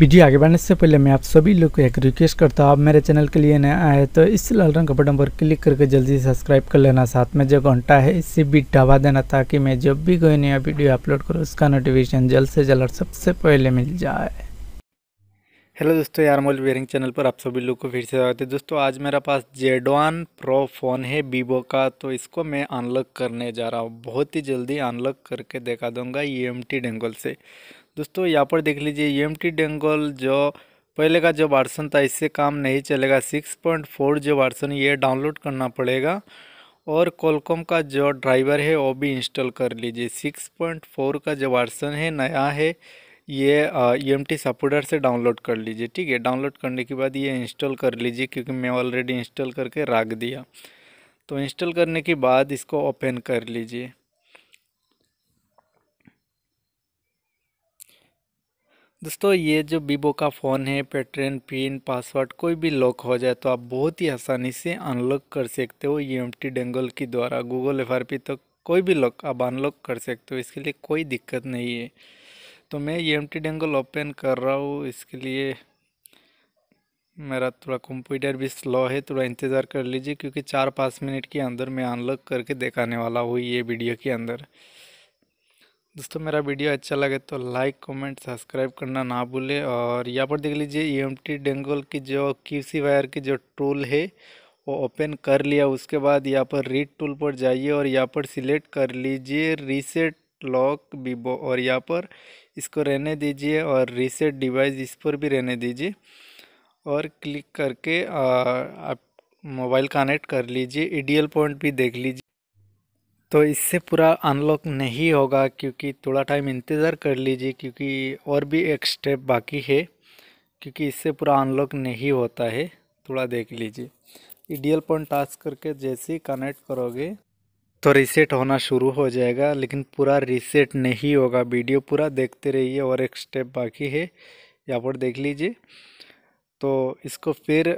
video आगे बढ़ने से पहले मैं आप सभी लोग को एक रिक्वेस्ट करता हूँ आप मेरे चैनल के लिए नया आए तो इस लाल रंग का बटन पर क्लिक करके जल्दी सब्सक्राइब कर लेना साथ में जो घंटा है इससे भी दबा देना ताकि मैं जब भी कोई नया वीडियो अपलोड करूँ उसका नोटिफिकेशन जल्द से जल्द सबसे पहले मिल जाए हेलो दोस्तों यार मोल वेयरिंग चैनल पर आप सभी लोग को फिर से स्वागत है दोस्तों आज मेरा पास जेडवान प्रो फ़ोन है वीवो का तो इसको मैं अनलॉक करने जा रहा हूँ बहुत ही जल्दी अनलॉक करके देखा दूँगा ई एम टी डेंगल से दोस्तों यहाँ पर देख लीजिए ई एम टी डेंगल जो पहले का जो वर्सन था इससे काम नहीं चलेगा सिक्स पॉइंट फोर जो वर्सन ये डाउनलोड करना पड़ेगा और कोलकॉम का जो ड्राइवर है वो भी इंस्टॉल कर लीजिए सिक्स पॉइंट फोर का जो वर्सन है नया है ये ई एम टी सपोर्टर से डाउनलोड कर लीजिए ठीक है डाउनलोड करने के बाद ये इंस्टॉल कर लीजिए क्योंकि मैं ऑलरेडी इंस्टॉल करके रख दिया तो इंस्टॉल करने के बाद इसको ओपन कर लीजिए दोस्तों ये जो वीवो का फ़ोन है पैटर्न पिन पासवर्ड कोई भी लॉक हो जाए तो आप बहुत ही आसानी से अनलॉक कर सकते हो यू एम टी डेंगल के द्वारा गूगल एफ आर पी तक कोई भी लॉक आप अनलॉक कर सकते हो इसके लिए कोई दिक्कत नहीं है तो मैं U M T dongle open कर रहा हूँ इसके लिए मेरा थोड़ा कंप्यूटर भी स्लो है थोड़ा इंतज़ार कर लीजिए क्योंकि चार पाँच मिनट के अंदर मैं अनलॉक करके दिखाने वाला हूँ ये वीडियो के अंदर दोस्तों मेरा वीडियो अच्छा लगे तो लाइक कमेंट सब्सक्राइब करना ना भूलें और यहाँ पर देख लीजिए ई एम टी डेंगल की जो क्यूसी वायर की जो टूल है वो ओपन कर लिया उसके बाद यहाँ पर रीड टूल पर जाइए और यहाँ पर सिलेक्ट कर लीजिए रीसेट लॉक बीबो और यहाँ पर इसको रहने दीजिए और रीसेट डिवाइस इस पर भी रहने दीजिए और क्लिक करके आप मोबाइल कनेक्ट कर लीजिए ई पॉइंट भी देख लीजिए तो इससे पूरा अनलॉक नहीं होगा क्योंकि थोड़ा टाइम इंतज़ार कर लीजिए क्योंकि और भी एक स्टेप बाकी है क्योंकि इससे पूरा अनलॉक नहीं होता है थोड़ा देख लीजिए ईडियल पॉइंट टास्क करके जैसे ही कनेक्ट करोगे तो रीसेट होना शुरू हो जाएगा लेकिन पूरा रीसेट नहीं होगा वीडियो पूरा देखते रहिए और एक स्टेप बाकी है यहाँ पर देख लीजिए तो इसको फिर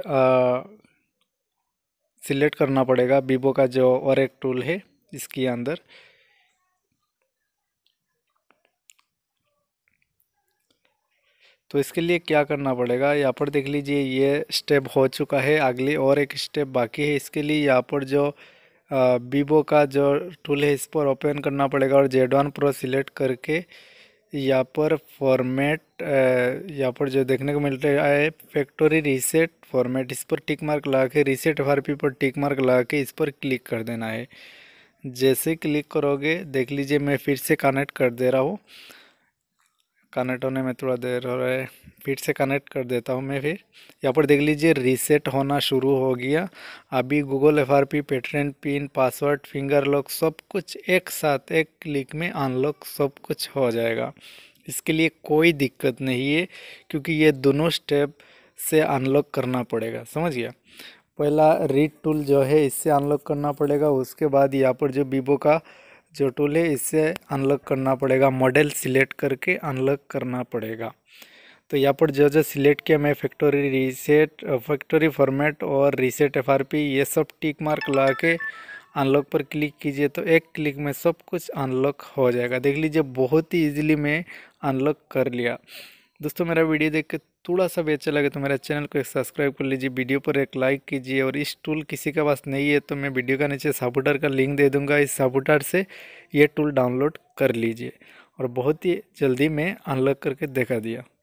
सिलेक्ट करना पड़ेगा वीवो का जो और एक टूल है इसके अंदर तो इसके लिए क्या करना पड़ेगा यहाँ पर देख लीजिए ये स्टेप हो चुका है अगले और एक स्टेप बाकी है इसके लिए यहाँ पर जो वीवो का जो टूल है इस पर ओपन करना पड़ेगा और जेड वन प्रो सिलेक्ट करके यहाँ पर फॉर्मेट यहाँ पर जो देखने को मिलता है फैक्टोरी रीसेट फॉर्मेट इस पर टिक मार्क लगा के रीसेट एफ पर टिक मार्क लगा के इस पर क्लिक कर देना है जैसे क्लिक करोगे देख लीजिए मैं फिर से कनेक्ट कर दे रहा हूँ कनेक्ट होने में थोड़ा देर हो रहा है फिर से कनेक्ट कर देता हूँ मैं फिर यहाँ पर देख लीजिए रीसेट होना शुरू हो गया अभी Google F R P pattern pin password finger lock सब कुछ एक साथ एक क्लिक में अनलॉक सब कुछ हो जाएगा इसके लिए कोई दिक्कत नहीं है क्योंकि ये दोनों स्टेप से अनलॉक करना पड़ेगा समझ गया पहला रीड टूल जो है इससे अनलॉक करना पड़ेगा उसके बाद यहाँ पर जो वीवो का जो टूल है इससे अनलॉक करना पड़ेगा मॉडल सिलेक्ट करके अनलॉक करना पड़ेगा तो यहाँ पर जो जो सिलेक्ट किया मैं फैक्ट्री रीसेट फैक्ट्री फॉर्मेट और रीसेट एफआरपी ये सब टिक मार्क लगा के अनलॉक पर क्लिक कीजिए तो एक क्लिक में सब कुछ अनलॉक हो जाएगा देख लीजिए बहुत ही ईजिली मैं अनलॉक कर लिया दोस्तों मेरा वीडियो देख के थोड़ा सा भी अच्छा लगे तो मेरे चैनल को सब्सक्राइब कर लीजिए वीडियो पर एक लाइक कीजिए और इस टूल किसी के पास नहीं है तो मैं वीडियो का नीचे सपोर्टर का लिंक दे दूंगा इस सपोर्टर से ये टूल डाउनलोड कर लीजिए और बहुत ही जल्दी मैं अनलॉक करके देखा दिया